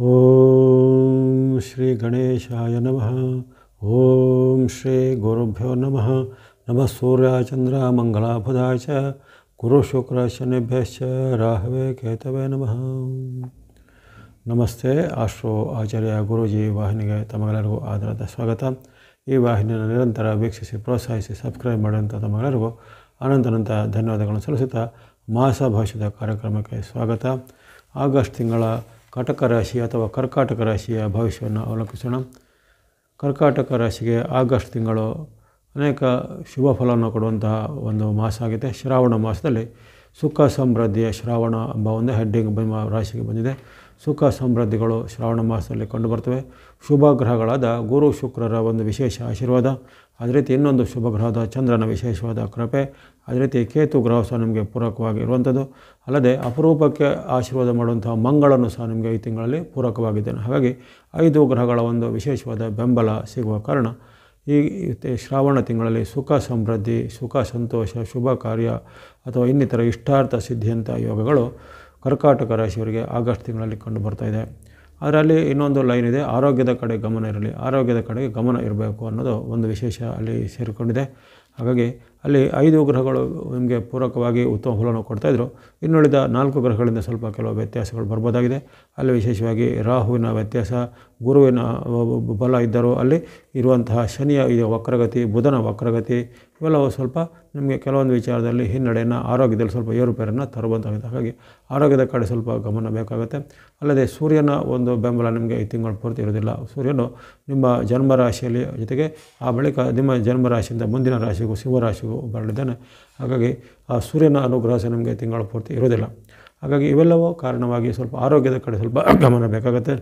ॐ श्रीगणेशाय नमः ॐ श्रीगुरुभ्यो नमः नमः सूर्याय चन्द्राय मङ्गलाभदाय च गुरुशुक्रशनिभ्यश्च राहवे केतवे नमः ನಮಸ್ತೆ ಆಶ್ರೋ ಆಚಾರ್ಯ ಗುರೂಜಿ ವಾಹಿನಿಗೆ ತಮಗೆಲ್ಲರಿಗೂ ಆಧಾರದ ಸ್ವಾಗತ ಈ ವಾಹಿನಿಯನ್ನು ನಿರಂತರ ವೀಕ್ಷಿಸಿ ಪ್ರೋತ್ಸಾಹಿಸಿ ಸಬ್ಸ್ಕ್ರೈಬ್ ಮಾಡಿದಂಥ ತಮಗೆಲ್ಲರಿಗೂ ಅನಂತನಂತ ಧನ್ಯವಾದಗಳನ್ನು ಸಲ್ಲಿಸುತ್ತಾ ಮಾಸ ಭಾಷೆದ ಕಾರ್ಯಕ್ರಮಕ್ಕೆ ಸ್ವಾಗತ ಆಗಸ್ಟ್ ತಿಂಗಳ ಕಟಕ ರಾಶಿ ಅಥವಾ ಕರ್ಕಾಟಕ ರಾಶಿಯ ಭವಿಷ್ಯವನ್ನು ಅವಲೋಕಿಸೋಣ ಕರ್ಕಾಟಕ ರಾಶಿಗೆ ಆಗಸ್ಟ್ ತಿಂಗಳು ಅನೇಕ ಶುಭ ಫಲವನ್ನು ಕೊಡುವಂತಹ ಒಂದು ಮಾಸ ಆಗಿದೆ ಶ್ರಾವಣ ಮಾಸದಲ್ಲಿ ಸುಖ ಸಮೃದ್ಧಿಯ ಶ್ರಾವಣ ಎಂಬ ಒಂದು ಹೆಡ್ಡಿಂಗ್ ರಾಶಿಗೆ ಬಂದಿದೆ ಸುಖ ಸಮೃದ್ಧಿಗಳು ಶ್ರಾವಣ ಮಾಸದಲ್ಲಿ ಕಂಡುಬರ್ತವೆ ಶುಭ ಗ್ರಹಗಳಾದ ಗುರು ಶುಕ್ರರ ಒಂದು ವಿಶೇಷ ಆಶೀರ್ವಾದ ಅದೇ ರೀತಿ ಇನ್ನೊಂದು ಶುಭ ಗ್ರಹದ ಚಂದ್ರನ ವಿಶೇಷವಾದ ಕೃಪೆ ಅದೇ ರೀತಿ ಕೇತು ಗ್ರಹ ಸಹ ನಿಮಗೆ ಪೂರಕವಾಗಿರುವಂಥದ್ದು ಅಲ್ಲದೆ ಅಪರೂಪಕ್ಕೆ ಆಶೀರ್ವಾದ ಮಾಡುವಂತಹ ಮಂಗಳನ್ನು ಸಹ ನಿಮಗೆ ಈ ತಿಂಗಳಲ್ಲಿ ಪೂರಕವಾಗಿದ್ದೇನೆ ಹಾಗಾಗಿ ಐದು ಗ್ರಹಗಳ ಒಂದು ವಿಶೇಷವಾದ ಬೆಂಬಲ ಸಿಗುವ ಕಾರಣ ಈ ಶ್ರಾವಣ ತಿಂಗಳಲ್ಲಿ ಸುಖ ಸಮೃದ್ಧಿ ಸುಖ ಸಂತೋಷ ಶುಭ ಕಾರ್ಯ ಅಥವಾ ಇನ್ನಿತರ ಇಷ್ಟಾರ್ಥ ಸಿದ್ಧಿಯಂಥ ಯೋಗಗಳು ಕರ್ಕಾಟಕ ರಾಶಿಯವರಿಗೆ ಆಗಸ್ಟ್ ತಿಂಗಳಲ್ಲಿ ಕಂಡು ಬರ್ತಾಯಿದೆ ಅದರಲ್ಲಿ ಇನ್ನೊಂದು ಲೈನ್ ಇದೆ ಆರೋಗ್ಯದ ಕಡೆ ಗಮನ ಇರಲಿ ಆರೋಗ್ಯದ ಕಡೆಗೆ ಗಮನ ಇರಬೇಕು ಅನ್ನೋದು ಒಂದು ವಿಶೇಷ ಅಲ್ಲಿ ಸೇರಿಕೊಂಡಿದೆ ಹಾಗಾಗಿ ಅಲ್ಲಿ ಐದು ಗ್ರಹಗಳು ನಿಮಗೆ ಪೂರಕವಾಗಿ ಉತ್ತಮ ಫಲವನ್ನು ಕೊಡ್ತಾಯಿದ್ರು ಇನ್ನುಳಿದ ನಾಲ್ಕು ಗ್ರಹಗಳಿಂದ ಸ್ವಲ್ಪ ಕೆಲವು ವ್ಯತ್ಯಾಸಗಳು ಬರ್ಬೋದಾಗಿದೆ ಅಲ್ಲಿ ವಿಶೇಷವಾಗಿ ರಾಹುವಿನ ವ್ಯತ್ಯಾಸ ಗುರುವಿನ ಬಲ ಇದ್ದರೂ ಅಲ್ಲಿ ಇರುವಂತಹ ಶನಿಯ ವಕ್ರಗತಿ ಬುಧನ ವಕ್ರಗತಿ ಇವೆಲ್ಲವೂ ಸ್ವಲ್ಪ ನಿಮಗೆ ಕೆಲವೊಂದು ವಿಚಾರದಲ್ಲಿ ಹಿನ್ನಡೆಯನ್ನು ಆರೋಗ್ಯದಲ್ಲಿ ಸ್ವಲ್ಪ ಏರುಪೇರನ್ನು ತರುವಂಥದ್ದು ಹಾಗಾಗಿ ಆರೋಗ್ಯದ ಕಡೆ ಸ್ವಲ್ಪ ಗಮನ ಬೇಕಾಗುತ್ತೆ ಅಲ್ಲದೆ ಸೂರ್ಯನ ಒಂದು ಬೆಂಬಲ ನಿಮಗೆ ಈ ತಿಂಗಳು ಪೂರ್ತಿ ಇರೋದಿಲ್ಲ ಸೂರ್ಯನು ನಿಮ್ಮ ಜನ್ಮರಾಶಿಯಲ್ಲಿ ಜೊತೆಗೆ ಆ ಬಳಿಕ ನಿಮ್ಮ ಜನ್ಮರಾಶಿಯಿಂದ ಮುಂದಿನ ರಾಶಿಗೂ ಶಿವರಾಶಿಗೂ ಬರಲಿದ್ದಾನೆ ಹಾಗಾಗಿ ಆ ಸೂರ್ಯನ ಅನುಗ್ರಹ ನಿಮಗೆ ತಿಂಗಳ ಪೂರ್ತಿ ಇರೋದಿಲ್ಲ ಹಾಗಾಗಿ ಇವೆಲ್ಲವೂ ಕಾರಣವಾಗಿ ಸ್ವಲ್ಪ ಆರೋಗ್ಯದ ಕಡೆ ಸ್ವಲ್ಪ ಗಮನ ಬೇಕಾಗುತ್ತೆ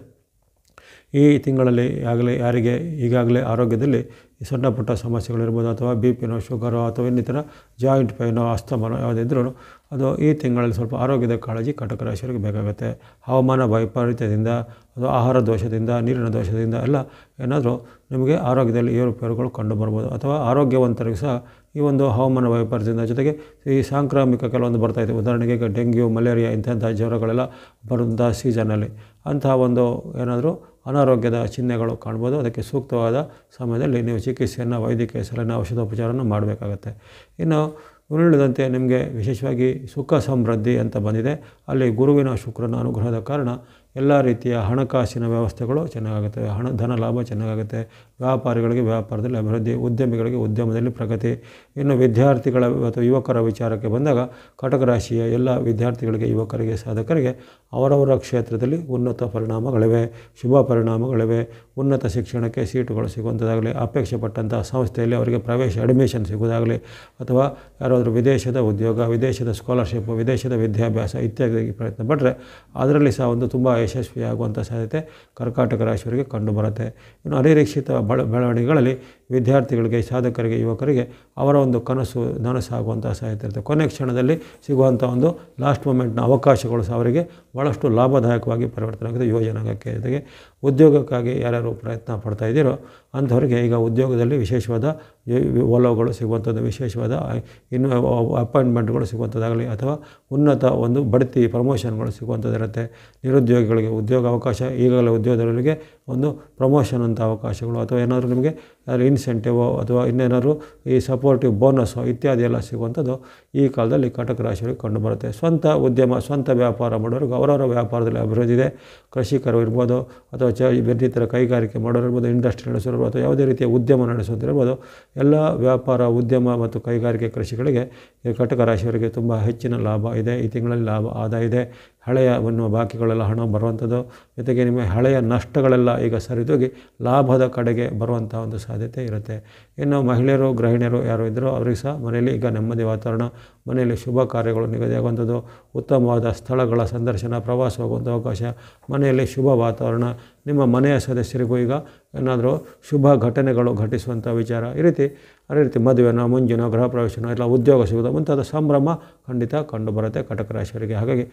ಈ ತಿಂಗಳಲ್ಲಿ ಆಗಲೇ ಯಾರಿಗೆ ಈಗಾಗಲೇ ಆರೋಗ್ಯದಲ್ಲಿ ಸಣ್ಣ ಪುಟ್ಟ ಸಮಸ್ಯೆಗಳಿರ್ಬೋದು ಅಥವಾ ಬಿ ಪಿನೋ ಶುಗರು ಅಥವಾ ಇನ್ನಿತರ ಜಾಯಿಂಟ್ ಪೈನೋ ಅಸ್ತಮನೋ ಯಾವುದಿದ್ರೂ ಅದು ಈ ತಿಂಗಳಲ್ಲಿ ಸ್ವಲ್ಪ ಆರೋಗ್ಯದ ಕಾಳಜಿ ಕಟಕ ರಾಶಿಯವರಿಗೆ ಬೇಕಾಗುತ್ತೆ ಹವಾಮಾನ ವೈಪರೀತ್ಯದಿಂದ ಅಥವಾ ಆಹಾರ ದೋಷದಿಂದ ನೀರಿನ ದೋಷದಿಂದ ಎಲ್ಲ ಏನಾದರೂ ನಿಮಗೆ ಆರೋಗ್ಯದಲ್ಲಿ ಏರುಪೇರುಗಳು ಕಂಡು ಬರ್ಬೋದು ಅಥವಾ ಆರೋಗ್ಯವಂತರಿಗೂ ಸಹ ಈ ಒಂದು ಹವಾಮಾನ ವೈಪರೀತ್ಯದಿಂದ ಜೊತೆಗೆ ಈ ಸಾಂಕ್ರಾಮಿಕ ಕೆಲವೊಂದು ಬರ್ತಾ ಇದೆ ಉದಾಹರಣೆಗೆ ಡೆಂಗ್ಯೂ ಮಲೇರಿಯಾ ಇಂಥ ಜ್ವರಗಳೆಲ್ಲ ಬರುವಂಥ ಸೀಸನಲ್ಲಿ ಅಂತಹ ಒಂದು ಏನಾದರೂ ಅನಾರೋಗ್ಯದ ಚಿಹ್ನೆಗಳು ಕಾಣ್ಬೋದು ಅದಕ್ಕೆ ಸೂಕ್ತವಾದ ಸಮಯದಲ್ಲಿ ನೀವು ಚಿಕಿತ್ಸೆಯನ್ನು ವೈದ್ಯಕೀಯ ಸಲಹೆ ಔಷಧೋಪಚಾರವನ್ನು ಮಾಡಬೇಕಾಗತ್ತೆ ಇನ್ನು ಉರುಳಿದಂತೆ ನಿಮಗೆ ವಿಶೇಷವಾಗಿ ಸುಖ ಸಮೃದ್ಧಿ ಅಂತ ಬಂದಿದೆ ಅಲ್ಲಿ ಗುರುವಿನ ಶುಕ್ರನ ಅನುಗ್ರಹದ ಕಾರಣ ಎಲ್ಲ ರೀತಿಯ ಹಣಕಾಸಿನ ವ್ಯವಸ್ಥೆಗಳು ಚೆನ್ನಾಗುತ್ತವೆ ಹಣ ಧನ ಲಾಭ ಚೆನ್ನಾಗುತ್ತೆ ವ್ಯಾಪಾರಿಗಳಿಗೆ ವ್ಯಾಪಾರದಲ್ಲಿ ಅಭಿವೃದ್ಧಿ ಉದ್ಯಮಿಗಳಿಗೆ ಉದ್ಯಮದಲ್ಲಿ ಪ್ರಗತಿ ಇನ್ನು ವಿದ್ಯಾರ್ಥಿಗಳ ಅಥವಾ ಯುವಕರ ವಿಚಾರಕ್ಕೆ ಬಂದಾಗ ಕಟಕ ರಾಶಿಯ ಎಲ್ಲ ವಿದ್ಯಾರ್ಥಿಗಳಿಗೆ ಯುವಕರಿಗೆ ಸಾಧಕರಿಗೆ ಅವರವರ ಕ್ಷೇತ್ರದಲ್ಲಿ ಉನ್ನತ ಪರಿಣಾಮಗಳಿವೆ ಶುಭ ಪರಿಣಾಮಗಳಿವೆ ಉನ್ನತ ಶಿಕ್ಷಣಕ್ಕೆ ಸೀಟುಗಳು ಸಿಗುವಂಥದ್ದಾಗಲಿ ಅಪೇಕ್ಷೆ ಪಟ್ಟಂಥ ಸಂಸ್ಥೆಯಲ್ಲಿ ಅವರಿಗೆ ಪ್ರವೇಶ ಅಡ್ಮಿಷನ್ ಸಿಗುವುದಾಗಲಿ ಅಥವಾ ಯಾರಾದರೂ ವಿದೇಶದ ಉದ್ಯೋಗ ವಿದೇಶದ ಸ್ಕಾಲರ್ಶಿಪ್ ವಿದೇಶದ ವಿದ್ಯಾಭ್ಯಾಸ ಇತ್ಯಾದಿ ಪ್ರಯತ್ನ ಪಟ್ಟರೆ ಅದರಲ್ಲಿ ಸಹ ಒಂದು ತುಂಬ ಯಶಸ್ವಿಯಾಗುವಂಥ ಸಾಧ್ಯತೆ ಕರ್ಕಾಟಕ ರಾಶಿಯವರಿಗೆ ಕಂಡುಬರುತ್ತೆ ಇನ್ನು ಅನಿರೀಕ್ಷಿತ ಬೆಳವಣಿಗೆಗಳಲ್ಲಿ ವಿದ್ಯಾರ್ಥಿಗಳಿಗೆ ಸಾಧಕರಿಗೆ ಯುವಕರಿಗೆ ಅವರ ಒಂದು ಕನಸು ನನಸಾಗುವಂಥ ಸಹಾಯತೆ ಇರುತ್ತೆ ಕೊನೆ ಕ್ಷಣದಲ್ಲಿ ಸಿಗುವಂಥ ಒಂದು ಲಾಸ್ಟ್ ಮೂಮೆಂಟ್ನ ಅವಕಾಶಗಳು ಸಹ ಅವರಿಗೆ ಭಾಳಷ್ಟು ಲಾಭದಾಯಕವಾಗಿ ಪರಿವರ್ತನೆ ಆಗುತ್ತೆ ಯುವಜನಾಂಗಕ್ಕೆ ಜೊತೆಗೆ ಉದ್ಯೋಗಕ್ಕಾಗಿ ಯಾರ್ಯಾರು ಪ್ರಯತ್ನ ಪಡ್ತಾ ಇದ್ದೀರೋ ಅಂಥವರಿಗೆ ಈಗ ಉದ್ಯೋಗದಲ್ಲಿ ವಿಶೇಷವಾದ ಒಲವುಗಳು ಸಿಗುವಂಥದ್ದು ವಿಶೇಷವಾದ ಇನ್ನು ಅಪಾಯಿಂಟ್ಮೆಂಟ್ಗಳು ಸಿಗುವಂಥದ್ದಾಗಲಿ ಅಥವಾ ಉನ್ನತ ಒಂದು ಬಡ್ತಿ ಪ್ರಮೋಷನ್ಗಳು ಸಿಗುವಂಥದ್ದು ಇರುತ್ತೆ ನಿರುದ್ಯೋಗಿಗಳಿಗೆ ಉದ್ಯೋಗ ಅವಕಾಶ ಈಗಾಗಲೇ ಉದ್ಯೋಗದವರಿಗೆ ಒಂದು ಪ್ರಮೋಷನ್ ಅಂತ ಅವಕಾಶಗಳು ಅಥವಾ ಏನಾದರೂ ನಿಮಗೆ ಇನ್ಸೆಂಟಿವೋ ಅಥವಾ ಇನ್ನೇನಾದರೂ ಈ ಸಪೋರ್ಟಿವ್ ಬೋನಸ್ಸು ಇತ್ಯಾದಿ ಎಲ್ಲ ಸಿಗುವಂಥದ್ದು ಈ ಕಾಲದಲ್ಲಿ ಕಟಕ ಕಂಡು ಕಂಡುಬರುತ್ತೆ ಸ್ವಂತ ಉದ್ಯಮ ಸ್ವಂತ ವ್ಯಾಪಾರ ಮಾಡೋರಿಗೆ ಅವರವರ ವ್ಯಾಪಾರದಲ್ಲಿ ಅಭಿವೃದ್ಧಿ ಇದೆ ಕೃಷಿಕರು ಇರ್ಬೋದು ಅಥವಾ ಚ ಥರ ಕೈಗಾರಿಕೆ ಮಾಡೋರು ಇರ್ಬೋದು ಇಂಡಸ್ಟ್ರಿ ನಡೆಸೋರು ಅಥವಾ ಯಾವುದೇ ರೀತಿಯ ಉದ್ಯಮ ನಡೆಸೋದಿರ್ಬೋದು ಎಲ್ಲ ವ್ಯಾಪಾರ ಉದ್ಯಮ ಮತ್ತು ಕೈಗಾರಿಕೆ ಕೃಷಿಗಳಿಗೆ ಕಟಕ ರಾಶಿಯವರಿಗೆ ತುಂಬ ಹೆಚ್ಚಿನ ಲಾಭ ಇದೆ ಈ ತಿಂಗಳಲ್ಲಿ ಲಾಭ ಆದಾಯ ಇದೆ ಹಳೆಯ ಅನ್ನುವ ಬಾಕಿಗಳೆಲ್ಲ ಹಣ ಬರುವಂಥದ್ದು ಜೊತೆಗೆ ನಿಮಗೆ ಹಳೆಯ ನಷ್ಟಗಳೆಲ್ಲ ಈಗ ಸರಿದೋಗಿ ಲಾಭದ ಕಡೆಗೆ ಬರುವಂಥ ಒಂದು ಸಾಧ್ಯತೆ ಇರುತ್ತೆ ಇನ್ನು ಮಹಿಳೆಯರು ಗೃಹಿಣಿಯರು ಯಾರು ಇದ್ದರೂ ಅವರಿಗೆ ಸಹ ಮನೆಯಲ್ಲಿ ಈಗ ನೆಮ್ಮದಿ ವಾತಾವರಣ ಮನೆಯಲ್ಲಿ ಶುಭ ಕಾರ್ಯಗಳು ನಿಗದಿಯಾಗುವಂಥದ್ದು ಉತ್ತಮವಾದ ಸ್ಥಳಗಳ ಸಂದರ್ಶನ ಪ್ರವಾಸ ಹೋಗುವಂಥ ಅವಕಾಶ ಮನೆಯಲ್ಲಿ ಶುಭ ವಾತಾವರಣ ನಿಮ್ಮ ಮನೆಯ ಸದಸ್ಯರಿಗೂ ಈಗ ಏನಾದರೂ ಶುಭ ಘಟನೆಗಳು ಘಟಿಸುವಂಥ ವಿಚಾರ ಈ ರೀತಿ ಅದೇ ರೀತಿ ಮದುವೆನ ಮುಂಜಿನೋ ಗೃಹ ಪ್ರವೇಶನೋ ಇಲ್ಲ ಉದ್ಯೋಗ ಸಿಗೋದು ಮುಂತಾದ ಸಂಭ್ರಮ ಖಂಡಿತ ಕಂಡುಬರುತ್ತೆ ಕಟಕ ರಾಶಿಯವರಿಗೆ ಹಾಗಾಗಿ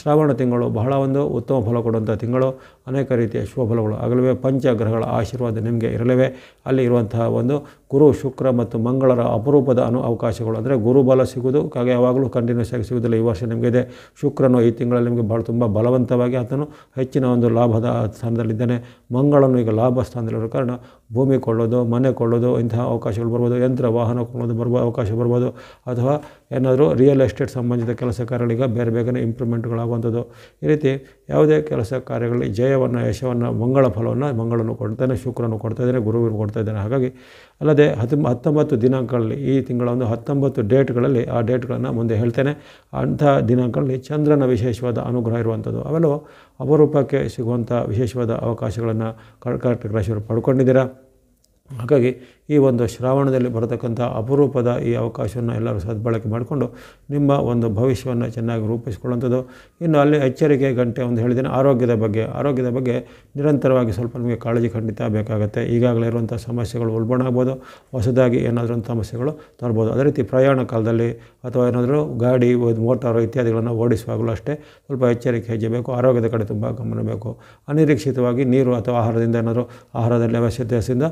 ಶ್ರಾವಣ ತಿಂಗಳು ಬಹಳ ಒಂದು ಉತ್ತಮ ಫಲ ಕೊಡುವಂಥ ತಿಂಗಳು ಅನೇಕ ರೀತಿಯ ಶುಭ ಫಲಗಳು ಆಗಲೇ ಪಂಚಗ್ರಹಗಳ ಆಶೀರ್ವಾದ ನಿಮಗೆ ಇರಲಿವೆ ಅಲ್ಲಿ ಇರುವಂತಹ ಒಂದು ಗುರು ಶುಕ್ರ ಮತ್ತು ಮಂಗಳರ ಅಪರೂಪದ ಅನು ಅವಕಾಶಗಳು ಅಂದರೆ ಗುರುಬಲ ಸಿಗೋದು ಹಾಗೆ ಯಾವಾಗಲೂ ಕಂಟಿನ್ಯೂಸ್ ಆಗಿ ಸಿಗುವುದಿಲ್ಲ ಈ ವರ್ಷ ನಿಮಗಿದೆ ಶುಕ್ರನು ಈ ತಿಂಗಳಲ್ಲಿ ನಿಮಗೆ ಭಾಳ ತುಂಬ ಬಲವಂತವಾಗಿ ಆತನು ಹೆಚ್ಚಿನ ಒಂದು ಲಾಭದ ಸ್ಥಾನದಲ್ಲಿದ್ದಾನೆ ಮಂಗಳನು ಈಗ ಲಾಭ ಸ್ಥಾನದಲ್ಲಿರೋ ಕಾರಣ ಭೂಮಿ ಕೊಳ್ಳೋದು ಮನೆ ಕೊಳ್ಳೋದು ಇಂತಹ ಅವಕಾಶಗಳು ಬರ್ಬೋದು ಯಂತ್ರ ವಾಹನ ಕೊಳ್ಳೋದು ಬರ್ಬೋದು ಅವಕಾಶ ಬರ್ಬೋದು ಅಥವಾ ಏನಾದರೂ ರಿಯಲ್ ಎಸ್ಟೇಟ್ ಸಂಬಂಧಿತ ಕೆಲಸ ಕಾರ್ಯಗಳೀಗ ಬೇರೆ ಬೇಗನೆ ಇಂಪ್ರೂವ್ಮೆಂಟ್ಗಳಾಗುವಂಥದ್ದು ಈ ರೀತಿ ಯಾವುದೇ ಕೆಲಸ ಕಾರ್ಯಗಳಲ್ಲಿ ಜಯವನ್ನು ಯಶವನ್ನು ಮಂಗಳ ಫಲವನ್ನು ಮಂಗಳನು ಕೊಡ್ತಾನೆ ಶುಕ್ರನು ಕೊಡ್ತಾ ಇದ್ದಾನೆ ಗುರುವಿರು ಕೊಡ್ತಾ ಇದ್ದಾನೆ ಹಾಗಾಗಿ ಅಲ್ಲದೆ ಹತ್ತು ಹತ್ತೊಂಬತ್ತು ದಿನಾಂಕಗಳಲ್ಲಿ ಈ ತಿಂಗಳ ಒಂದು ಹತ್ತೊಂಬತ್ತು ಡೇಟ್ಗಳಲ್ಲಿ ಆ ಡೇಟ್ಗಳನ್ನು ಮುಂದೆ ಹೇಳ್ತೇನೆ ಅಂಥ ದಿನಾಂಕಗಳಲ್ಲಿ ಚಂದ್ರನ ವಿಶೇಷವಾದ ಅನುಗ್ರಹ ಇರುವಂಥದ್ದು ಅವೆಲ್ಲವೂ ಅಪರೂಪಕ್ಕೆ ಸಿಗುವಂಥ ವಿಶೇಷವಾದ ಅವಕಾಶಗಳನ್ನು ಕರ್ಕಾಟಕ ರಾಶಿಯವರು ಪಡ್ಕೊಂಡಿದ್ದೀರಾ ಹಾಗಾಗಿ ಈ ಒಂದು ಶ್ರಾವಣದಲ್ಲಿ ಬರತಕ್ಕಂಥ ಅಪರೂಪದ ಈ ಅವಕಾಶವನ್ನು ಎಲ್ಲರೂ ಸದ್ಬಳಕೆ ಮಾಡಿಕೊಂಡು ನಿಮ್ಮ ಒಂದು ಭವಿಷ್ಯವನ್ನು ಚೆನ್ನಾಗಿ ರೂಪಿಸಿಕೊಳ್ಳುವಂಥದ್ದು ಇನ್ನು ಅಲ್ಲಿ ಎಚ್ಚರಿಕೆ ಗಂಟೆ ಒಂದು ಹೇಳಿದ್ದೇನೆ ಆರೋಗ್ಯದ ಬಗ್ಗೆ ಆರೋಗ್ಯದ ಬಗ್ಗೆ ನಿರಂತರವಾಗಿ ಸ್ವಲ್ಪ ನಿಮಗೆ ಕಾಳಜಿ ಖಂಡಿತ ಬೇಕಾಗುತ್ತೆ ಈಗಾಗಲೇ ಇರುವಂಥ ಸಮಸ್ಯೆಗಳು ಉಲ್ಬಣಾಗ್ಬೋದು ಹೊಸದಾಗಿ ಏನಾದರೂ ಸಮಸ್ಯೆಗಳು ತರ್ಬೋದು ಅದೇ ರೀತಿ ಪ್ರಯಾಣ ಕಾಲದಲ್ಲಿ ಅಥವಾ ಏನಾದರೂ ಗಾಡಿ ಮೋಟಾರು ಇತ್ಯಾದಿಗಳನ್ನು ಓಡಿಸುವಾಗಲೂ ಅಷ್ಟೇ ಸ್ವಲ್ಪ ಎಚ್ಚರಿಕೆ ಹೆಜ್ಜೆ ಬೇಕು ಆರೋಗ್ಯದ ಕಡೆ ತುಂಬ ಗಮನ ಬೇಕು ಅನಿರೀಕ್ಷಿತವಾಗಿ ನೀರು ಅಥವಾ ಆಹಾರದಿಂದ ಏನಾದರೂ ಆಹಾರದಲ್ಲಿ ಅವಶ್ಯತೆಯಿಂದ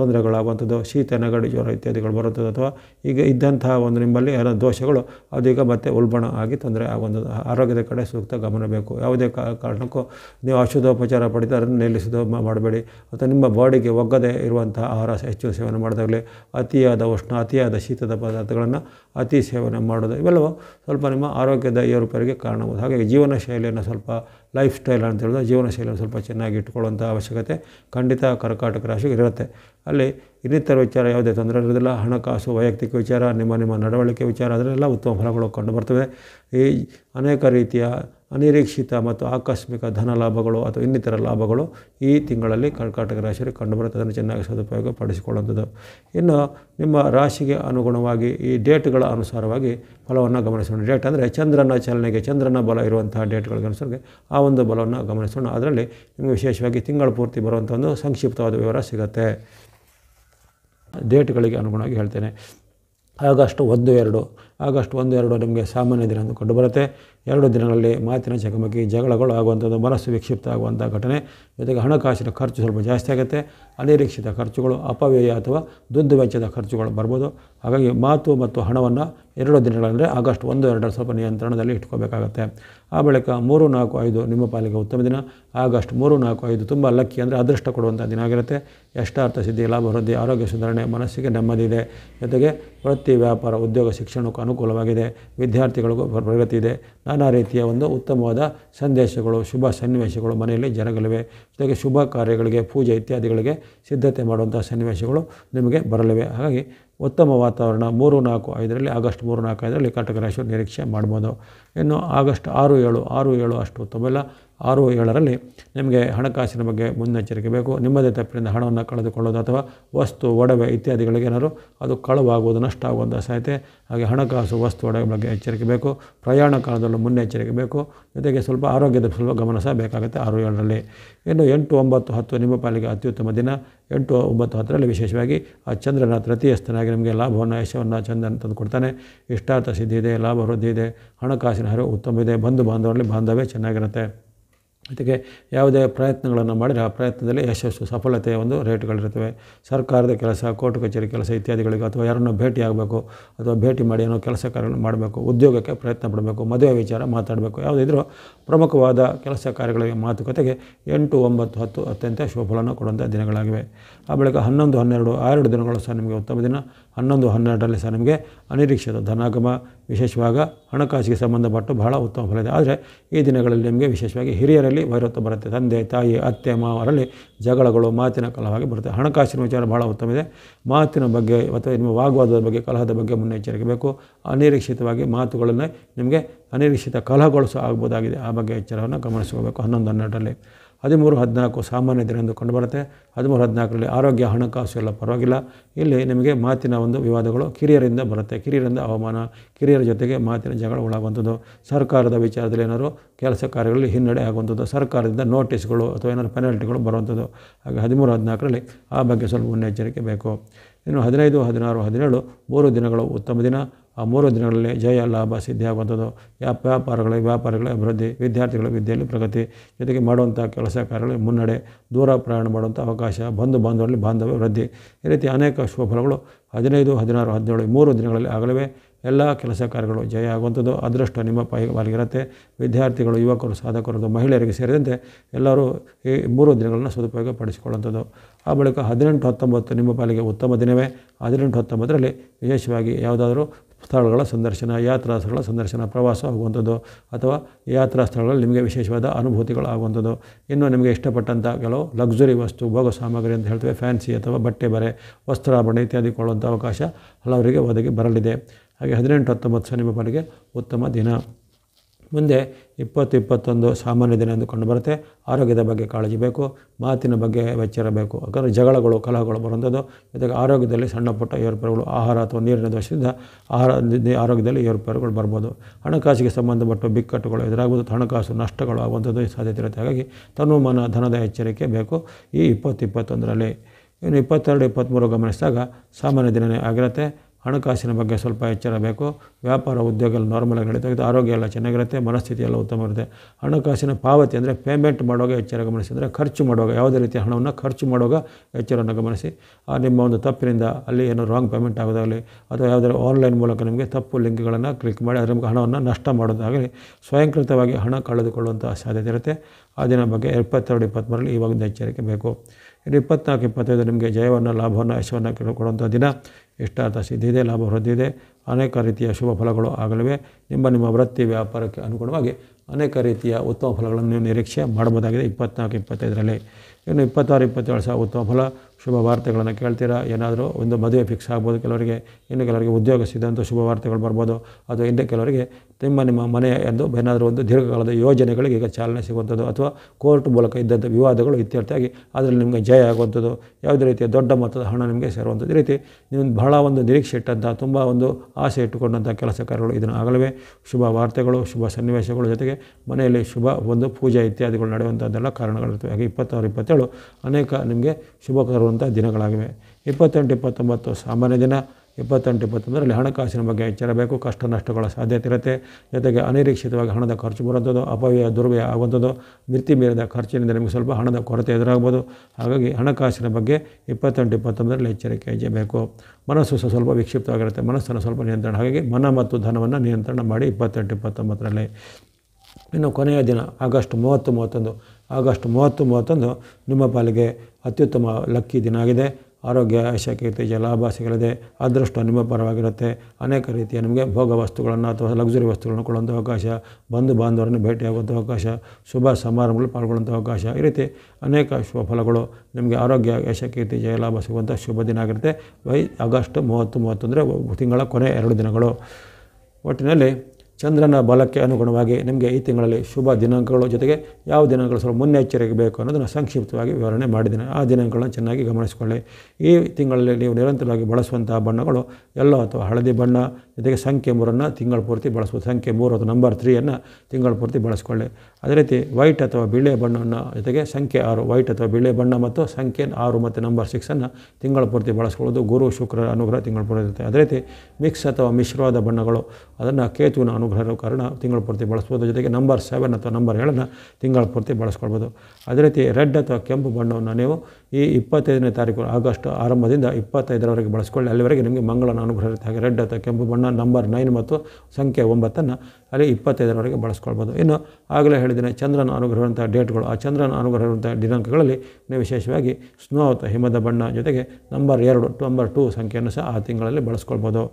ತೊಂದರೆಗಳಾಗುವಂಥದ್ದು ಶೀತ ನೆಗಡಿ ಜ್ವರ ಇತ್ಯಾದಿಗಳು ಬರುತ್ತದೆ ಅಥವಾ ಈಗ ಇದ್ದಂತಹ ಒಂದು ನಿಮ್ಮಲ್ಲಿ ಏನೋ ದೋಷಗಳು ಅದೀಗ ಮತ್ತೆ ಉಲ್ಬಣ ಆಗಿ ತೊಂದರೆ ಒಂದು ಆರೋಗ್ಯದ ಕಡೆ ಸೂಕ್ತ ಗಮನಬೇಕು ಯಾವುದೇ ಕಾರಣಕ್ಕೂ ನೀವು ಔಷಧೋಪಚಾರ ಪಡೆದು ಅದನ್ನು ನಿಲ್ಲಿಸೋದು ಮಾಡಬೇಡಿ ಅಥವಾ ನಿಮ್ಮ ಬಾಡಿಗೆ ಒಗ್ಗದೆ ಇರುವಂತಹ ಆಹಾರ ಹೆಚ್ಚು ಸೇವನೆ ಮಾಡಿದಾಗಲಿ ಅತಿಯಾದ ಉಷ್ಣ ಅತಿಯಾದ ಶೀತದ ಪದಾರ್ಥಗಳನ್ನು ಅತಿ ಸೇವನೆ ಮಾಡೋದು ಇವೆಲ್ಲವೂ ಸ್ವಲ್ಪ ನಿಮ್ಮ ಆರೋಗ್ಯದ ಏರುಪೇರಿಗೆ ಕಾರಣಬಹುದು ಹಾಗಾಗಿ ಜೀವನ ಶೈಲಿಯನ್ನು ಸ್ವಲ್ಪ ಲೈಫ್ ಸ್ಟೈಲ್ ಅಂತ ಹೇಳಿದ್ರೆ ಜೀವನ ಶೈಲಿಯನ್ನು ಸ್ವಲ್ಪ ಚೆನ್ನಾಗಿ ಇಟ್ಕೊಳ್ಳುವಂಥ ಅವಶ್ಯಕತೆ ಖಂಡಿತ ಕರ್ಕಾಟಕ ರಾಶಿಗೆ ಇರುತ್ತೆ ಅಲ್ಲಿ ಇನ್ನಿತರ ವಿಚಾರ ಯಾವುದೇ ತೊಂದರೆ ಇರೋದಿಲ್ಲ ಹಣಕಾಸು ವೈಯಕ್ತಿಕ ವಿಚಾರ ನಿಮ್ಮ ನಿಮ್ಮ ನಡವಳಿಕೆ ವಿಚಾರ ಅದರೆಲ್ಲ ಉತ್ತಮ ಫಲಗಳು ಕಂಡು ಬರ್ತವೆ ಈ ಅನೇಕ ರೀತಿಯ ಅನಿರೀಕ್ಷಿತ ಮತ್ತು ಆಕಸ್ಮಿಕ ಧನ ಲಾಭಗಳು ಅಥವಾ ಇನ್ನಿತರ ಲಾಭಗಳು ಈ ತಿಂಗಳಲ್ಲಿ ಕರ್ಕಾಟಕ ರಾಶಿಯಲ್ಲಿ ಕಂಡುಬರುತ್ತೆ ಅದನ್ನು ಚೆನ್ನಾಗಿ ಸದುಪಯೋಗ ಪಡಿಸಿಕೊಳ್ಳುವಂಥದ್ದು ಇನ್ನು ನಿಮ್ಮ ರಾಶಿಗೆ ಅನುಗುಣವಾಗಿ ಈ ಡೇಟ್ಗಳ ಅನುಸಾರವಾಗಿ ಫಲವನ್ನು ಗಮನಿಸೋಣ ಡೇಟ್ ಅಂದರೆ ಚಂದ್ರನ ಚಲನೆಗೆ ಚಂದ್ರನ ಬಲ ಇರುವಂತಹ ಡೇಟ್ಗಳ ಅನುಸಾರಿಗೆ ಆ ಒಂದು ಬಲವನ್ನು ಗಮನಿಸೋಣ ಅದರಲ್ಲಿ ನಿಮಗೆ ವಿಶೇಷವಾಗಿ ತಿಂಗಳ ಪೂರ್ತಿ ಬರುವಂಥ ಒಂದು ಸಂಕ್ಷಿಪ್ತವಾದ ವಿವರ ಸಿಗುತ್ತೆ ಡೇಟ್ಗಳಿಗೆ ಅನುಗುಣವಾಗಿ ಹೇಳ್ತೇನೆ ಆಗಸ್ಟ್ ಒಂದು ಎರಡು ಆಗಸ್ಟ್ ಒಂದು ಎರಡು ನಿಮಗೆ ಸಾಮಾನ್ಯ ದಿನ ಕಂಡುಬರುತ್ತೆ ಬರುತ್ತೆ ಎರಡು ದಿನಗಳಲ್ಲಿ ಮಾತಿನ ಚಕಮಕಿ ಜಗಳಗಳು ಆಗುವಂಥದ್ದು ಮನಸ್ಸು ವಿಕ್ಷಿಪ್ತ ಆಗುವಂಥ ಘಟನೆ ಜೊತೆಗೆ ಹಣಕಾಸಿನ ಖರ್ಚು ಸ್ವಲ್ಪ ಜಾಸ್ತಿ ಆಗುತ್ತೆ ಅನಿರೀಕ್ಷಿತ ಖರ್ಚುಗಳು ಅಪವ್ಯಯ ಅಥವಾ ದುಂದು ವೆಚ್ಚದ ಖರ್ಚುಗಳು ಬರ್ಬೋದು ಹಾಗಾಗಿ ಮಾತು ಮತ್ತು ಹಣವನ್ನು ಎರಡು ದಿನಗಳಂದರೆ ಆಗಸ್ಟ್ ಒಂದು ಎರಡರ ಸ್ವಲ್ಪ ನಿಯಂತ್ರಣದಲ್ಲಿ ಇಟ್ಕೋಬೇಕಾಗತ್ತೆ ಆ ಬಳಿಕ ಮೂರು ನಾಲ್ಕು ಐದು ನಿಮ್ಮ ಪಾಲಿಗೆ ಉತ್ತಮ ದಿನ ಆಗಸ್ಟ್ ಮೂರು ನಾಲ್ಕು ಐದು ತುಂಬ ಲಕ್ಕಿ ಅಂದರೆ ಅದೃಷ್ಟ ಕೊಡುವಂಥ ದಿನ ಆಗಿರುತ್ತೆ ಎಷ್ಟಾರ್ಥ ಸಿದ್ಧಿ ಲಾಭ ವೃದ್ಧಿ ಆರೋಗ್ಯ ಸುಧಾರಣೆ ಮನಸ್ಸಿಗೆ ನೆಮ್ಮದಿ ಇದೆ ಜೊತೆಗೆ ವೃತ್ತಿ ವ್ಯಾಪಾರ ಉದ್ಯೋಗ ಶಿಕ್ಷಣಕ್ಕೂ ಅನುಕೂಲವಾಗಿದೆ ವಿದ್ಯಾರ್ಥಿಗಳಿಗೂ ಪ್ರಗತಿ ಇದೆ ನಾನಾ ರೀತಿಯ ಒಂದು ಉತ್ತಮವಾದ ಸಂದೇಶಗಳು ಶುಭ ಸನ್ನಿವೇಶಗಳು ಮನೆಯಲ್ಲಿ ಜರಗಲಿವೆ ಜೊತೆಗೆ ಶುಭ ಕಾರ್ಯಗಳಿಗೆ ಪೂಜೆ ಇತ್ಯಾದಿಗಳಿಗೆ ಸಿದ್ಧತೆ ಮಾಡುವಂಥ ಸನ್ನಿವೇಶಗಳು ನಿಮಗೆ ಬರಲಿವೆ ಹಾಗಾಗಿ ಉತ್ತಮ ವಾತಾವರಣ ಮೂರು ನಾಲ್ಕು ಐದರಲ್ಲಿ ಆಗಸ್ಟ್ ಮೂರು ನಾಲ್ಕು ಐದರಲ್ಲಿ ಕಟಕ ರಾಶಿ ನಿರೀಕ್ಷೆ ಮಾಡ್ಬೋದು ಇನ್ನು ಆಗಸ್ಟ್ ಆರು ಏಳು ಆರು ಏಳು ಅಷ್ಟು ಉತ್ತಮ ಇಲ್ಲ ಆರು ಏಳರಲ್ಲಿ ನಿಮಗೆ ಹಣಕಾಸಿನ ಬಗ್ಗೆ ಮುನ್ನೆಚ್ಚರಿಕೆ ಬೇಕು ನಿಮ್ಮದೇ ತಪ್ಪಿನಿಂದ ಹಣವನ್ನು ಕಳೆದುಕೊಳ್ಳೋದು ಅಥವಾ ವಸ್ತು ಒಡವೆ ಇತ್ಯಾದಿಗಳಿಗೆ ಏನಾದರೂ ಅದು ಕಳವಾಗುವುದು ನಷ್ಟ ಆಗುವಂಥ ಸಾಧ್ಯತೆ ಹಾಗೆ ಹಣಕಾಸು ವಸ್ತು ಒಡವೆ ಬಗ್ಗೆ ಎಚ್ಚರಿಕೆ ಬೇಕು ಪ್ರಯಾಣ ಕಾಲದಲ್ಲೂ ಮುನ್ನೆಚ್ಚರಿಕೆ ಬೇಕು ಜೊತೆಗೆ ಸ್ವಲ್ಪ ಆರೋಗ್ಯದ ಸ್ವಲ್ಪ ಗಮನ ಸಹ ಬೇಕಾಗುತ್ತೆ ಆರು ಏಳರಲ್ಲಿ ಇನ್ನು ಎಂಟು ಒಂಬತ್ತು ಹತ್ತು ನಿಮ್ಮ ಪಾಲಿಗೆ ಅತ್ಯುತ್ತಮ ದಿನ ಎಂಟು ಒಂಬತ್ತು ಹತ್ತರಲ್ಲಿ ವಿಶೇಷವಾಗಿ ಆ ಚಂದ್ರನ ತೃತೀಯಸ್ಥನಾಗಿ ನಿಮಗೆ ಲಾಭವನ್ನು ಯಶವನ್ನು ಚಂದ್ರನ ತಂದು ಕೊಡ್ತಾನೆ ಇಷ್ಟಾರ್ಥ ಸಿದ್ಧಿ ಇದೆ ಲಾಭ ವೃದ್ಧಿ ಇದೆ ಹಣಕಾಸಿನ ಹರಿವು ಉತ್ತಮ ಇದೆ ಬಂಧು ಬಾಂಧವರಲ್ಲಿ ಬಾಂಧವ್ಯ ಚೆನ್ನಾಗಿರುತ್ತೆ ಅದಕ್ಕೆ ಯಾವುದೇ ಪ್ರಯತ್ನಗಳನ್ನು ಮಾಡಿದರೆ ಆ ಪ್ರಯತ್ನದಲ್ಲಿ ಯಶಸ್ಸು ಸಫಲತೆಯ ಒಂದು ರೇಟ್ಗಳಿರ್ತವೆ ಸರ್ಕಾರದ ಕೆಲಸ ಕೋರ್ಟ್ ಕಚೇರಿ ಕೆಲಸ ಇತ್ಯಾದಿಗಳಿಗೆ ಅಥವಾ ಯಾರನ್ನೋ ಭೇಟಿ ಆಗಬೇಕು ಅಥವಾ ಭೇಟಿ ಮಾಡಿ ಏನೋ ಕೆಲಸ ಕಾರ್ಯಗಳನ್ನು ಮಾಡಬೇಕು ಉದ್ಯೋಗಕ್ಕೆ ಪ್ರಯತ್ನ ಪಡಬೇಕು ಮದುವೆ ವಿಚಾರ ಮಾತಾಡಬೇಕು ಯಾವುದಿದ್ರೂ ಪ್ರಮುಖವಾದ ಕೆಲಸ ಕಾರ್ಯಗಳಿಗೆ ಮಾತುಕತೆಗೆ ಎಂಟು ಒಂಬತ್ತು ಹತ್ತು ಅತ್ಯಂತ ಶುಭ ಕೊಡುವಂಥ ದಿನಗಳಾಗಿವೆ ಆ ಬಳಿಕ ಹನ್ನೊಂದು ಹನ್ನೆರಡು ಆರೆರಡು ದಿನಗಳು ಸಹ ನಿಮಗೆ ಉತ್ತಮ ದಿನ ಹನ್ನೊಂದು ಹನ್ನೆರಡರಲ್ಲಿ ಸಹ ನಿಮಗೆ ಅನಿರೀಕ್ಷಿತ ಧನಾಗಮ ವಿಶೇಷವಾಗ ಹಣಕಾಸಿಗೆ ಸಂಬಂಧಪಟ್ಟು ಬಹಳ ಉತ್ತಮ ಫಲ ಇದೆ ಆದರೆ ಈ ದಿನಗಳಲ್ಲಿ ನಿಮಗೆ ವಿಶೇಷವಾಗಿ ಹಿರಿಯರಲ್ಲಿ ವೈರತ್ವ ಬರುತ್ತೆ ತಂದೆ ತಾಯಿ ಅತ್ತೆ ಮಾವರಲ್ಲಿ ಜಗಳಗಳು ಮಾತಿನ ಕಲಹವಾಗಿ ಬರುತ್ತೆ ಹಣಕಾಸಿನ ವಿಚಾರ ಬಹಳ ಉತ್ತಮ ಇದೆ ಮಾತಿನ ಬಗ್ಗೆ ಅಥವಾ ನಿಮ್ಮ ವಾಗ್ವಾದದ ಬಗ್ಗೆ ಕಲಹದ ಬಗ್ಗೆ ಮುನ್ನೆಚ್ಚರಿಕೆ ಬೇಕು ಅನಿರೀಕ್ಷಿತವಾಗಿ ಮಾತುಗಳನ್ನು ನಿಮಗೆ ಅನಿರೀಕ್ಷಿತ ಕಲಹಗಳು ಸಹ ಆಗ್ಬೋದಾಗಿದೆ ಆ ಬಗ್ಗೆ ಎಚ್ಚರವನ್ನು ಗಮನಿಸ್ಕೋಬೇಕು ಹನ್ನೊಂದು ಹನ್ನೆರಡರಲ್ಲಿ ಹದಿಮೂರು ಹದಿನಾಲ್ಕು ಸಾಮಾನ್ಯ ದಿನ ಕಂಡು ಬರುತ್ತೆ ಹದಿಮೂರು ಹದಿನಾಲ್ಕರಲ್ಲಿ ಆರೋಗ್ಯ ಹಣಕಾಸು ಎಲ್ಲ ಪರವಾಗಿಲ್ಲ ಇಲ್ಲಿ ನಿಮಗೆ ಮಾತಿನ ಒಂದು ವಿವಾದಗಳು ಕಿರಿಯರಿಂದ ಬರುತ್ತೆ ಕಿರಿಯರಿಂದ ಅವಮಾನ ಕಿರಿಯರ ಜೊತೆಗೆ ಮಾತಿನ ಜಗಳ ಒಳಗುವಂಥದ್ದು ಸರ್ಕಾರದ ವಿಚಾರದಲ್ಲಿ ಏನಾದರೂ ಕೆಲಸ ಕಾರ್ಯಗಳಲ್ಲಿ ಹಿನ್ನಡೆ ಆಗುವಂಥದ್ದು ಸರ್ಕಾರದಿಂದ ನೋಟಿಸ್ಗಳು ಅಥವಾ ಏನಾದರೂ ಪೆನಾಲ್ಟಿಗಳು ಬರುವಂಥದ್ದು ಹಾಗೆ ಹದಿಮೂರು ಹದಿನಾಲ್ಕರಲ್ಲಿ ಆ ಬಗ್ಗೆ ಸ್ವಲ್ಪ ಮುನ್ನೆಚ್ಚರಿಕೆ ಬೇಕು ಇನ್ನು ಹದಿನೈದು ಹದಿನಾರು ಹದಿನೇಳು ಮೂರು ದಿನಗಳು ಉತ್ತಮ ದಿನ ಆ ಮೂರು ದಿನಗಳಲ್ಲಿ ಜಯ ಲಾಭ ಸಿದ್ಧಿಯಾಗುವಂಥದ್ದು ವ್ಯಾಪಾರಗಳ ವ್ಯಾಪಾರಗಳ ಅಭಿವೃದ್ಧಿ ವಿದ್ಯಾರ್ಥಿಗಳ ವಿದ್ಯೆಯಲ್ಲಿ ಪ್ರಗತಿ ಜೊತೆಗೆ ಮಾಡುವಂಥ ಕೆಲಸ ಕಾರ್ಯಗಳಿಗೆ ಮುನ್ನಡೆ ದೂರ ಪ್ರಯಾಣ ಮಾಡುವಂಥ ಅವಕಾಶ ಬಂಧು ಬಾಂಧವರಲ್ಲಿ ಬಾಂಧವ್ಯ ವೃದ್ಧಿ ಈ ರೀತಿ ಅನೇಕ ಶುಭಫಲಗಳು ಹದಿನೈದು ಹದಿನಾರು ಹದಿನೇಳು ಮೂರು ದಿನಗಳಲ್ಲಿ ಆಗಲಿವೆ ಎಲ್ಲ ಕೆಲಸ ಕಾರ್ಯಗಳು ಜಯ ಆಗುವಂಥದ್ದು ಅದೃಷ್ಟ ನಿಮ್ಮ ಪಾಯಿವಾಗಿರುತ್ತೆ ವಿದ್ಯಾರ್ಥಿಗಳು ಯುವಕರು ಸಾಧಕರು ಮಹಿಳೆಯರಿಗೆ ಸೇರಿದಂತೆ ಎಲ್ಲರೂ ಈ ಮೂರು ದಿನಗಳನ್ನು ಸದುಪಯೋಗ ಪಡಿಸಿಕೊಳ್ಳುವಂಥದ್ದು ಆ ಬಳಿಕ ಹದಿನೆಂಟು ಹತ್ತೊಂಬತ್ತು ನಿಮ್ಮ ಪಾಲಿಗೆ ಉತ್ತಮ ದಿನವೇ ಹದಿನೆಂಟು ಹತ್ತೊಂಬತ್ತರಲ್ಲಿ ವಿಶೇಷವಾಗಿ ಯಾವುದಾದರೂ ಸ್ಥಳಗಳ ಸಂದರ್ಶನ ಯಾತ್ರಾ ಸ್ಥಳಗಳ ಸಂದರ್ಶನ ಪ್ರವಾಸ ಆಗುವಂಥದ್ದು ಅಥವಾ ಯಾತ್ರಾ ಸ್ಥಳಗಳಲ್ಲಿ ನಿಮಗೆ ವಿಶೇಷವಾದ ಅನುಭೂತಿಗಳಾಗುವಂಥದ್ದು ಇನ್ನು ನಿಮಗೆ ಇಷ್ಟಪಟ್ಟಂಥ ಕೆಲವು ಲಕ್ಸುರಿ ವಸ್ತು ಭೋಗ ಸಾಮಗ್ರಿ ಅಂತ ಹೇಳ್ತೇವೆ ಫ್ಯಾನ್ಸಿ ಅಥವಾ ಬಟ್ಟೆ ಬರೆ ವಸ್ತ್ರಾಭರಣ ಇತ್ಯಾದಿ ಕೊಳ್ಳುವಂಥ ಅವಕಾಶ ಹಲವರಿಗೆ ಒದಗಿ ಬರಲಿದೆ ಹಾಗೆ ಹದಿನೆಂಟು ಹತ್ತೊಂಬತ್ತು ಸಹ ನಿಮ್ಮ ಪಾಲಿಗೆ ಉತ್ತಮ ದಿನ ಮುಂದೆ ಇಪ್ಪತ್ತು ಇಪ್ಪತ್ತೊಂದು ಸಾಮಾನ್ಯ ದಿನ ಎಂದು ಕಂಡುಬರುತ್ತೆ ಆರೋಗ್ಯದ ಬಗ್ಗೆ ಕಾಳಜಿ ಬೇಕು ಮಾತಿನ ಬಗ್ಗೆ ಬೇಕು ಯಾಕಂದರೆ ಜಗಳಗಳು ಕಲಹಗಳು ಬರುವಂಥದ್ದು ಜೊತೆಗೆ ಆರೋಗ್ಯದಲ್ಲಿ ಸಣ್ಣ ಪುಟ್ಟ ಏರ್ಪೇರುಗಳು ಆಹಾರ ಅಥವಾ ನೀರಿನ ದೋಷದಿಂದ ಆಹಾರ ಆರೋಗ್ಯದಲ್ಲಿ ಏರ್ಪೇರುಗಳು ಬರ್ಬೋದು ಹಣಕಾಸಿಗೆ ಸಂಬಂಧಪಟ್ಟ ಬಿಕ್ಕಟ್ಟುಗಳು ಎದುರಾಗುವುದು ಹಣಕಾಸು ನಷ್ಟಗಳು ಆಗುವಂಥದ್ದು ಸಾಧ್ಯತೆ ಇರುತ್ತೆ ಹಾಗಾಗಿ ತನುಮಾನ ಧನದ ಎಚ್ಚರಿಕೆ ಬೇಕು ಈ ಇಪ್ಪತ್ತು ಇಪ್ಪತ್ತೊಂದರಲ್ಲಿ ಇನ್ನು ಇಪ್ಪತ್ತೆರಡು ಇಪ್ಪತ್ತ್ಮೂರು ಗಮನಿಸಿದಾಗ ಸಾಮಾನ್ಯ ದಿನವೇ ಆಗಿರುತ್ತೆ ಹಣಕಾಸಿನ ಬಗ್ಗೆ ಸ್ವಲ್ಪ ಎಚ್ಚರ ಬೇಕು ವ್ಯಾಪಾರ ಉದ್ಯೋಗಗಳು ನಾರ್ಮಲಾಗಿ ನಡೀತಾ ಇದೆ ಆರೋಗ್ಯ ಎಲ್ಲ ಚೆನ್ನಾಗಿರುತ್ತೆ ಮನಸ್ಥಿತಿ ಎಲ್ಲ ಉತ್ತಮ ಇರುತ್ತೆ ಹಣಕಾಸಿನ ಪಾವತಿ ಅಂದರೆ ಪೇಮೆಂಟ್ ಮಾಡುವಾಗ ಎಚ್ಚರ ಗಮನಿಸಿ ಅಂದರೆ ಖರ್ಚು ಮಾಡುವಾಗ ಯಾವುದೇ ರೀತಿಯ ಹಣವನ್ನು ಖರ್ಚು ಮಾಡುವಾಗ ಎಚ್ಚರವನ್ನು ಗಮನಿಸಿ ನಿಮ್ಮ ಒಂದು ತಪ್ಪಿನಿಂದ ಅಲ್ಲಿ ಏನೋ ರಾಂಗ್ ಪೇಮೆಂಟ್ ಆಗೋದಾಗಲಿ ಅಥವಾ ಯಾವುದಾದ್ರು ಆನ್ಲೈನ್ ಮೂಲಕ ನಿಮಗೆ ತಪ್ಪು ಲಿಂಕ್ಗಳನ್ನು ಕ್ಲಿಕ್ ಮಾಡಿ ಅದರ ನಿಮಗೆ ಹಣವನ್ನು ನಷ್ಟ ಮಾಡೋದಾಗಲಿ ಸ್ವಯಂಕೃತವಾಗಿ ಹಣ ಕಳೆದುಕೊಳ್ಳುವಂಥ ಸಾಧ್ಯತೆ ಇರುತ್ತೆ ಆ ದಿನ ಬಗ್ಗೆ ಇಪ್ಪತ್ತೆರಡು ಇಪ್ಪತ್ತ್ಮೂರಲ್ಲಿ ಈ ಎಚ್ಚರಿಕೆ ಬೇಕು ಇನ್ನು ಇಪ್ಪತ್ನಾಲ್ಕು ಇಪ್ಪತ್ತೈದು ನಿಮಗೆ ಜಯವನ್ನು ಲಾಭವನ್ನು ಯಶವನ್ನು ಕೊಡುವಂಥ ದಿನ ಇಷ್ಟಾರ್ಥ ಇದೆ ಲಾಭ ಇದೆ ಅನೇಕ ರೀತಿಯ ಶುಭ ಫಲಗಳು ಆಗಲಿವೆ ನಿಮ್ಮ ನಿಮ್ಮ ವೃತ್ತಿ ವ್ಯಾಪಾರಕ್ಕೆ ಅನುಗುಣವಾಗಿ ಅನೇಕ ರೀತಿಯ ಉತ್ತಮ ಫಲಗಳನ್ನು ನೀವು ನಿರೀಕ್ಷೆ ಮಾಡಬಹುದಾಗಿದೆ ಇಪ್ಪತ್ನಾಲ್ಕು ಇಪ್ಪತ್ತೈದರಲ್ಲಿ ಇನ್ನು ಇಪ್ಪತ್ತಾರು ಇಪ್ಪತ್ತೇಳು ಸಹ ಉತ್ತಮ ಫಲ ಶುಭ ವಾರ್ತೆಗಳನ್ನು ಕೇಳ್ತೀರಾ ಏನಾದರೂ ಒಂದು ಮದುವೆ ಫಿಕ್ಸ್ ಆಗ್ಬೋದು ಕೆಲವರಿಗೆ ಇನ್ನು ಕೆಲವರಿಗೆ ಉದ್ಯೋಗ ಸಿದ್ಧಂಥ ಶುಭ ವಾರ್ತೆಗಳು ಬರ್ಬೋದು ಅಥವಾ ಹಿಂದೆ ಕೆಲವರಿಗೆ ನಿಮ್ಮ ನಿಮ್ಮ ಮನೆಯ ಎಂದು ಏನಾದರೂ ಒಂದು ದೀರ್ಘಕಾಲದ ಯೋಜನೆಗಳಿಗೆ ಈಗ ಚಾಲನೆ ಸಿಗುವಂಥದ್ದು ಅಥವಾ ಕೋರ್ಟ್ ಮೂಲಕ ಇದ್ದಂಥ ವಿವಾದಗಳು ಇತ್ಯರ್ಥಾಗಿ ಅದರಲ್ಲಿ ನಿಮಗೆ ಜಯ ಆಗುವಂಥದ್ದು ಯಾವುದೇ ರೀತಿಯ ದೊಡ್ಡ ಮೊತ್ತದ ಹಣ ನಿಮಗೆ ಸೇರುವಂಥದ್ದು ಈ ರೀತಿ ನೀವು ಬಹಳ ಒಂದು ನಿರೀಕ್ಷೆ ಇಟ್ಟಂಥ ತುಂಬ ಒಂದು ಆಸೆ ಇಟ್ಟುಕೊಂಡಂಥ ಕೆಲಸ ಕಾರ್ಯಗಳು ಇದನ್ನು ಆಗಲವೇ ಶುಭ ವಾರ್ತೆಗಳು ಶುಭ ಸನ್ನಿವೇಶಗಳು ಜೊತೆಗೆ ಮನೆಯಲ್ಲಿ ಶುಭ ಒಂದು ಪೂಜೆ ಇತ್ಯಾದಿಗಳು ನಡೆಯುವಂಥದ್ದೆಲ್ಲ ಕಾರಣಗಳಿರ್ತವೆ ಹಾಗೆ ಇಪ್ಪತ್ತಾರು ಇಪ್ಪತ್ತೇಳು ಅನೇಕ ನಿಮಗೆ ಶುಭ ಬರುವಂಥ ದಿನಗಳಾಗಿವೆ ಇಪ್ಪತ್ತೆಂಟು ಇಪ್ಪತ್ತೊಂಬತ್ತು ಸಾಮಾನ್ಯ ದಿನ ಇಪ್ಪತ್ತೆಂಟು ಇಪ್ಪತ್ತೊಂದರಲ್ಲಿ ಹಣಕಾಸಿನ ಬಗ್ಗೆ ಬೇಕು ಕಷ್ಟ ನಷ್ಟಗಳ ಸಾಧ್ಯತೆ ಇರುತ್ತೆ ಜೊತೆಗೆ ಅನಿರೀಕ್ಷಿತವಾಗಿ ಹಣದ ಖರ್ಚು ಬರುವಂಥದ್ದು ಅಪವ್ಯಯ ದುರ್ವ್ಯಯ ಆಗುವಂಥದ್ದು ಮಿತಿ ಮೀರಿದ ಖರ್ಚಿನಿಂದ ನಿಮಗೆ ಸ್ವಲ್ಪ ಹಣದ ಕೊರತೆ ಎದುರಾಗ್ಬೋದು ಹಾಗಾಗಿ ಹಣಕಾಸಿನ ಬಗ್ಗೆ ಇಪ್ಪತ್ತೆಂಟು ಇಪ್ಪತ್ತೊಂದರಲ್ಲಿ ಎಚ್ಚರಿಕೆ ಇಜಬೇಕು ಮನಸ್ಸು ಸಹ ಸ್ವಲ್ಪ ವಿಕ್ಷಿಪ್ತವಾಗಿರುತ್ತೆ ಮನಸ್ಸನ್ನು ಸ್ವಲ್ಪ ನಿಯಂತ್ರಣ ಹಾಗಾಗಿ ಮನ ಮತ್ತು ಧನವನ್ನು ನಿಯಂತ್ರಣ ಮಾಡಿ ಇಪ್ಪತ್ತೆಂಟು ಇಪ್ಪತ್ತೊಂಬತ್ತರಲ್ಲಿ ಇನ್ನು ಕೊನೆಯ ದಿನ ಆಗಸ್ಟ್ ಮೂವತ್ತು ಮೂವತ್ತೊಂದು ಆಗಸ್ಟ್ ಮೂವತ್ತು ಮೂವತ್ತೊಂದು ನಿಮ್ಮ ಪಾಲಿಗೆ ಅತ್ಯುತ್ತಮ ಲಕ್ಕಿ ದಿನ ಆಗಿದೆ ಆರೋಗ್ಯ ಜಯ ಲಾಭ ಸಿಗಲಿದೆ ಅದೃಷ್ಟ ನಿಮ್ಮ ಪರವಾಗಿರುತ್ತೆ ಅನೇಕ ರೀತಿಯ ನಿಮಗೆ ಭೋಗ ವಸ್ತುಗಳನ್ನು ಅಥವಾ ಲಕ್ಸುರಿ ವಸ್ತುಗಳನ್ನು ಕೊಡುವಂಥ ಅವಕಾಶ ಬಂಧು ಬಾಂಧವರನ್ನು ಭೇಟಿಯಾಗುವಂಥ ಅವಕಾಶ ಶುಭ ಸಮಾರಂಭಗಳು ಪಾಲ್ಗೊಳ್ಳುವಂಥ ಅವಕಾಶ ಈ ರೀತಿ ಅನೇಕ ಶುಭ ಫಲಗಳು ನಿಮಗೆ ಆರೋಗ್ಯ ಯಶಕೀರ್ತಿ ಜಯ ಲಾಭ ಸಿಗುವಂಥ ಶುಭ ದಿನ ಆಗಿರುತ್ತೆ ವೈ ಆಗಸ್ಟ್ ಮೂವತ್ತು ಮೂವತ್ತು ಅಂದರೆ ತಿಂಗಳ ಕೊನೆ ಎರಡು ದಿನಗಳು ಒಟ್ಟಿನಲ್ಲಿ ಚಂದ್ರನ ಬಲಕ್ಕೆ ಅನುಗುಣವಾಗಿ ನಿಮಗೆ ಈ ತಿಂಗಳಲ್ಲಿ ಶುಭ ದಿನಾಂಕಗಳು ಜೊತೆಗೆ ಯಾವ ದಿನಾಂಕಗಳು ಸ್ವಲ್ಪ ಮುನ್ನೆಚ್ಚರಿಕೆ ಬೇಕು ಅನ್ನೋದನ್ನು ಸಂಕ್ಷಿಪ್ತವಾಗಿ ವಿವರಣೆ ಮಾಡಿದ್ದೇನೆ ಆ ದಿನಾಂಕಗಳನ್ನು ಚೆನ್ನಾಗಿ ಗಮನಿಸಿಕೊಳ್ಳಿ ಈ ತಿಂಗಳಲ್ಲಿ ನೀವು ನಿರಂತರವಾಗಿ ಬಳಸುವಂತಹ ಬಣ್ಣಗಳು ಎಲ್ಲೋ ಅಥವಾ ಹಳದಿ ಬಣ್ಣ ಜೊತೆಗೆ ಸಂಖ್ಯೆ ಮೂರನ್ನು ತಿಂಗಳ ಪೂರ್ತಿ ಬಳಸ್ಬೋದು ಸಂಖ್ಯೆ ಮೂರು ಅಥವಾ ನಂಬರ್ ತ್ರೀಯನ್ನು ತಿಂಗಳ ಪೂರ್ತಿ ಬಳಸ್ಕೊಳ್ಳಿ ಅದೇ ರೀತಿ ವೈಟ್ ಅಥವಾ ಬಿಳೆ ಬಣ್ಣವನ್ನು ಜೊತೆಗೆ ಸಂಖ್ಯೆ ಆರು ವೈಟ್ ಅಥವಾ ಬಿಳೆ ಬಣ್ಣ ಮತ್ತು ಸಂಖ್ಯೆ ಆರು ಮತ್ತು ನಂಬರ್ ಸಿಕ್ಸನ್ನು ತಿಂಗಳ ಪೂರ್ತಿ ಬಳಸ್ಕೊಳ್ಳೋದು ಗುರು ಶುಕ್ರ ಅನುಗ್ರಹ ತಿಂಗಳ ಪೂರ್ತಿ ಇರುತ್ತೆ ಅದೇ ರೀತಿ ಮಿಕ್ಸ್ ಅಥವಾ ಮಿಶ್ರವಾದ ಬಣ್ಣಗಳು ಅದನ್ನು ಕೇತುವಿನ ಅನುಗ್ರಹ ಕಾರಣ ತಿಂಗಳ ಪೂರ್ತಿ ಬಳಸ್ಬೋದು ಜೊತೆಗೆ ನಂಬರ್ ಸೆವೆನ್ ಅಥವಾ ನಂಬರ್ ಏಳನ್ನು ತಿಂಗಳ ಪೂರ್ತಿ ಬಳಸ್ಕೊಳ್ಬೋದು ಅದೇ ರೀತಿ ರೆಡ್ ಅಥವಾ ಕೆಂಪು ಬಣ್ಣವನ್ನು ನೀವು ಈ ಇಪ್ಪತ್ತೈದನೇ ತಾರೀಕು ಆಗಸ್ಟ್ ಆರಂಭದಿಂದ ಇಪ್ಪತ್ತೈದರವರೆಗೆ ಬಳಸ್ಕೊಳ್ಳಿ ಅಲ್ಲಿವರೆಗೆ ನಿಮಗೆ ಮಂಗಳ ಅನುಗ್ರಹ ಇರುತ್ತೆ ಹಾಗೆ ರೆಡ್ ಅಥವಾ ಕೆಂಪು ಬಣ್ಣ ನಂಬರ್ ನೈನ್ ಮತ್ತು ಸಂಖ್ಯೆ ಒಂಬತ್ತನ್ನು ಅಲ್ಲಿ ಇಪ್ಪತ್ತೈದರವರೆಗೆ ಬಳಸ್ಕೊಳ್ಬೋದು ಇನ್ನು ಆಗಲೇ ಹೇಳಿದ್ದೇನೆ ಚಂದ್ರನ ಅನುಗ್ರಹವಂಥ ಡೇಟ್ಗಳು ಆ ಚಂದ್ರನ ಅನುಗ್ರಹ ಇರುವಂಥ ದಿನಾಂಕಗಳಲ್ಲಿ ನೀವು ವಿಶೇಷವಾಗಿ ಸ್ನೋ ಅಥವಾ ಹಿಮದ ಬಣ್ಣ ಜೊತೆಗೆ ನಂಬರ್ ಎರಡು ನಂಬರ್ ಟೂ ಸಂಖ್ಯೆಯನ್ನು ಸಹ ಆ ತಿಂಗಳಲ್ಲಿ ಬಳಸ್ಕೊಳ್ಬೋದು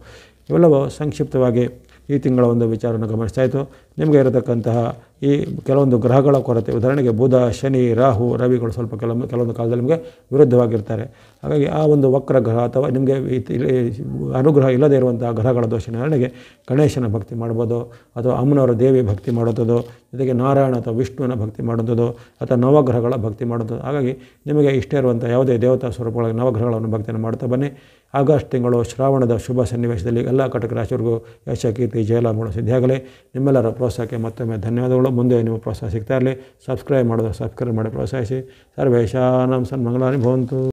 ಇವೆಲ್ಲವೂ ಸಂಕ್ಷಿಪ್ತವಾಗಿ ಈ ತಿಂಗಳ ಒಂದು ವಿಚಾರವನ್ನು ಗಮನಿಸ್ತಾ ಇತ್ತು ನಿಮಗೆ ಇರತಕ್ಕಂತಹ ಈ ಕೆಲವೊಂದು ಗ್ರಹಗಳ ಕೊರತೆ ಉದಾಹರಣೆಗೆ ಬುಧ ಶನಿ ರಾಹು ರವಿಗಳು ಸ್ವಲ್ಪ ಕೆಲವೊಂದು ಕೆಲವೊಂದು ಕಾಲದಲ್ಲಿ ನಿಮಗೆ ವಿರುದ್ಧವಾಗಿರ್ತಾರೆ ಹಾಗಾಗಿ ಆ ಒಂದು ವಕ್ರ ಗ್ರಹ ಅಥವಾ ನಿಮಗೆ ಅನುಗ್ರಹ ಇಲ್ಲದೇ ಇರುವಂತಹ ಗ್ರಹಗಳ ದೋಷ ನಿವಾರಣೆಗೆ ಗಣೇಶನ ಭಕ್ತಿ ಮಾಡ್ಬೋದು ಅಥವಾ ಅಮ್ಮನವರ ದೇವಿ ಭಕ್ತಿ ಮಾಡೋದು ಜೊತೆಗೆ ನಾರಾಯಣ ಅಥವಾ ವಿಷ್ಣುವಿನ ಭಕ್ತಿ ಮಾಡೋದು ಅಥವಾ ನವಗ್ರಹಗಳ ಭಕ್ತಿ ಮಾಡೋದು ಹಾಗಾಗಿ ನಿಮಗೆ ಇಷ್ಟ ಇರುವಂಥ ಯಾವುದೇ ದೇವತಾ ಸ್ವರೂಪಗಳ ನವಗ್ರಹಗಳನ್ನು ಭಕ್ತಿಯನ್ನು ಮಾಡ್ತಾ ಬನ್ನಿ ಆಗಸ್ಟ್ ತಿಂಗಳು ಶ್ರಾವಣದ ಶುಭ ಸನ್ನಿವೇಶದಲ್ಲಿ ಎಲ್ಲ ಕಟಕ ರಾಶಿಯವರಿಗೂ ಯಶ ಕೀರ್ತಿ ಜಯಲಾಭಗಳು ಸಿದ್ಧಿಯಾಗಲಿ ನಿಮ್ಮೆಲ್ಲರ ಪ್ರೋತ್ಸಾಹಕ್ಕೆ ಮತ್ತೊಮ್ಮೆ ಧನ್ಯವಾದಗಳು ಮುಂದೆ ನಿಮ್ಮ ಪ್ರೋತ್ಸಾಹ ಸಿಗ್ತಾ ಇರಲಿ ಸಬ್ಸ್ಕ್ರೈಬ್ ಮಾಡೋದು ಸಬ್ಸ್ಕ್ರೈಬ್ ಮಾಡಿ ಪ್ರೋತ್ಸಾಹಿಸಿ ಸರ್ವೇಶಾನಂ ಸನ್ಮಂಗಳಾನಿ ಭವಂತು